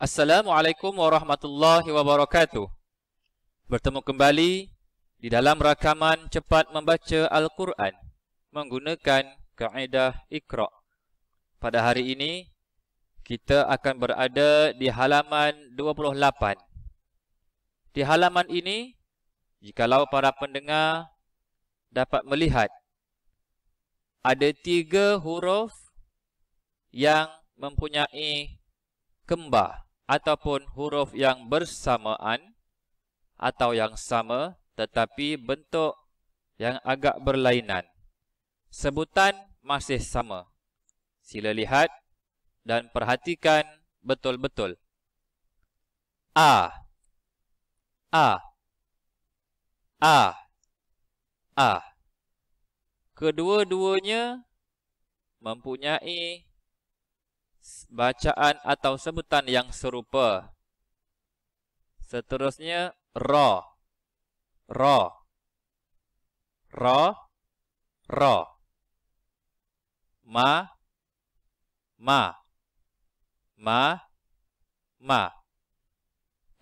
Assalamualaikum warahmatullahi wabarakatuh. Bertemu kembali di dalam rakaman cepat membaca Al-Quran menggunakan kaedah Iqra. Pada hari ini kita akan berada di halaman 28. Di halaman ini jikalau para pendengar dapat melihat ada tiga huruf yang mempunyai kembar ataupun huruf yang bersamaan atau yang sama tetapi bentuk yang agak berlainan. Sebutan masih sama. Sila lihat dan perhatikan betul-betul. A A A A Kedua-duanya mempunyai bacaan atau sebutan yang serupa. Seterusnya, ro. Ro. Ro. Ro. Ma. Ma. Ma. Ma.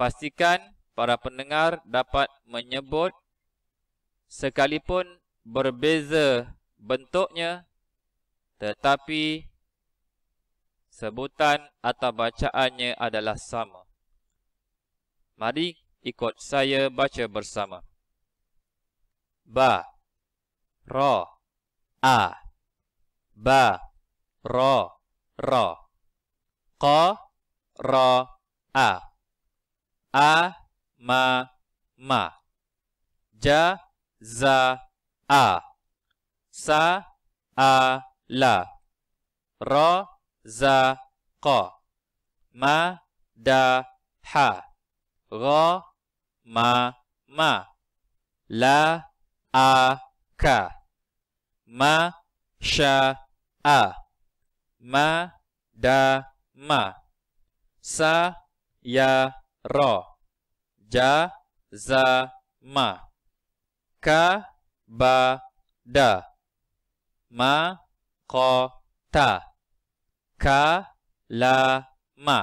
Pastikan para pendengar dapat menyebut sekalipun berbeza bentuknya tetapi sebutan atau bacaannya adalah sama. Mari ikut saya baca bersama. Ba ro, a ba ro, ro, qa ro, a a ma ma ja za a sa a la ro za qa ma da ha ra ma ma la a ka ma sha a ma da ma sa ya ra ja za ma ka ba da ma qa ta ka la ma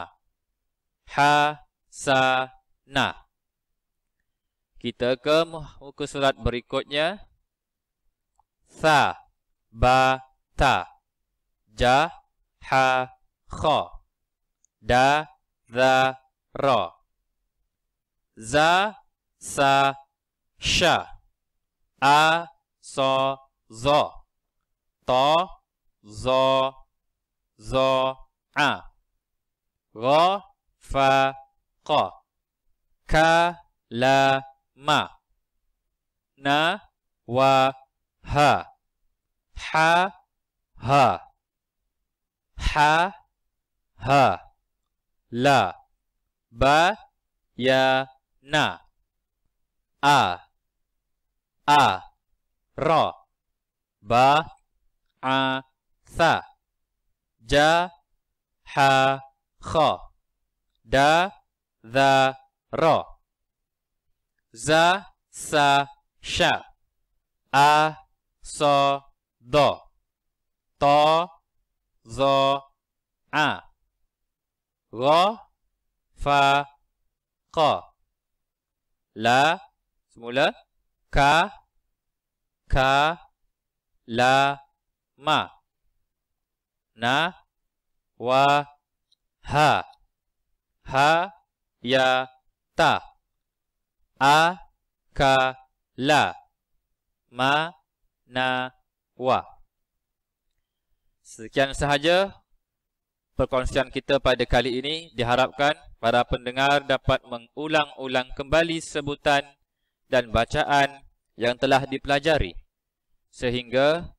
ha sa na kita ke muka surat berikutnya sa ba ta ja ha kha da za ra za sa sha a so za to za ZA'A GHAFAQA KALAMA NAWAHA HAHA HAHA LA BAYANA A A RA BA A THA ja ha kha da za ra za sa sha a so do to zo a ga fa qa la semula ka ka la ma na wa ha ha ya ta a ka la ma na wa sekian sahaja perkongsian kita pada kali ini diharapkan para pendengar dapat mengulang-ulang kembali sebutan dan bacaan yang telah dipelajari sehingga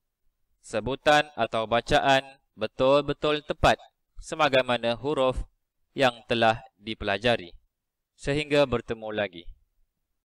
sebutan atau bacaan betul-betul tepat sebagaimana huruf yang telah dipelajari. Sehingga bertemu lagi.